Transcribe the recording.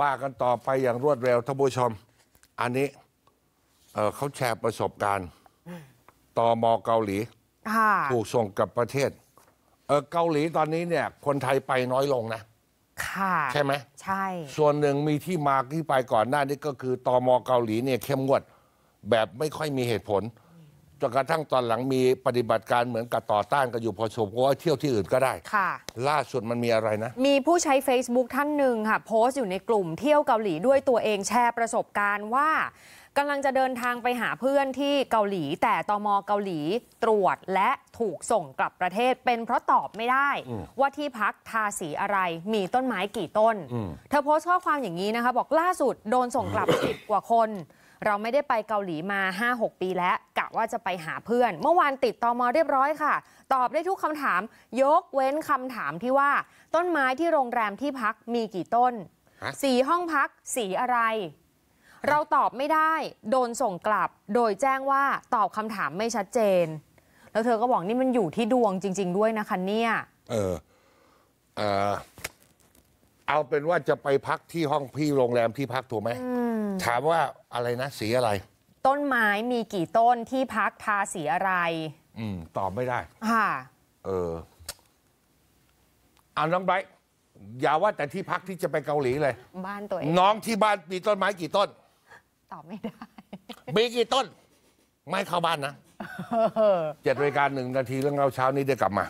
ว่ากันต่อไปอย่างรวดเร็วท่านผู้ชม อันนี้เเขาแชร์ประสบการณ์ตอมอเกาหลีถูกส่งกลับประเทศเเกาหลีตอนนี้เนี่ย คนไทยไปน้อยลงนะใช่ไหมใช่ ส่วนหนึ่งมีที่มาที่ไปก่อนหน้านี้ก็คือตอมอเกาหลีเนี่ยเข้มงวด แบบไม่ค่อยมีเหตุผลจนกระทั่งตอนหลังมีปฏิบัติการเหมือนกับต่อต้านกันอยู่พอสมควรเที่ยวที่อื่นก็ได้ค่ะ ล่าสุดมันมีอะไรนะ มีผู้ใช้ Facebook ท่านหนึ่งค่ะโพสต์อยู่ในกลุ่มเที่ยวเกาหลีด้วยตัวเองแชร์ประสบการณ์ว่ากำลังจะเดินทางไปหาเพื่อนที่เกาหลีแต่ตมเกาหลีตรวจและถูกส่งกลับประเทศเป็นเพราะตอบไม่ได้ว่าที่พักทาสีอะไรมีต้นไม้กี่ต้นเธอโพสต์ข้อความอย่างนี้นะคะบอกล่าสุดโดนส่งกลับ10กว่าคนเราไม่ได้ไปเกาหลีมา 5-6 ปีแล้ว กะว่าจะไปหาเพื่อน เมื่อวานติดตอมอเรียบร้อยค่ะ ตอบได้ทุกคำถามยกเว้นคำถามที่ว่า ต้นไม้ที่โรงแรมที่พักมีกี่ต้น สีห้องพัก สีอะไร เราตอบไม่ได้โดนส่งกลับ โดยแจ้งว่าตอบคำถามไม่ชัดเจน แล้วเธอก็บอกนี่มันอยู่ที่ดวงจริงๆด้วยนะคะเนี่ย เออเออเอาเป็นว่าจะไปพักที่ห้องพี่โรงแรมที่พักถูกไหมถามว่าอะไรนะ สีอะไร ต้นไม้มีกี่ต้นที่พักทาสีอะไร อืมตอบไม่ได้ ค่ะ เออเอาน้องไบร์อย่าว่าแต่ที่พักที่จะไปเกาหลีเลย บ้านตัวเอง น้องที่บ้านมีต้นไม้กี่ต้น ตอบไม่ได้ มีกี่ต้น ไม่เข้าบ้านนะเจ็ดรายการหนึ่งนาทีเรื่องเราเช้านี้เดี๋ยวกลับมา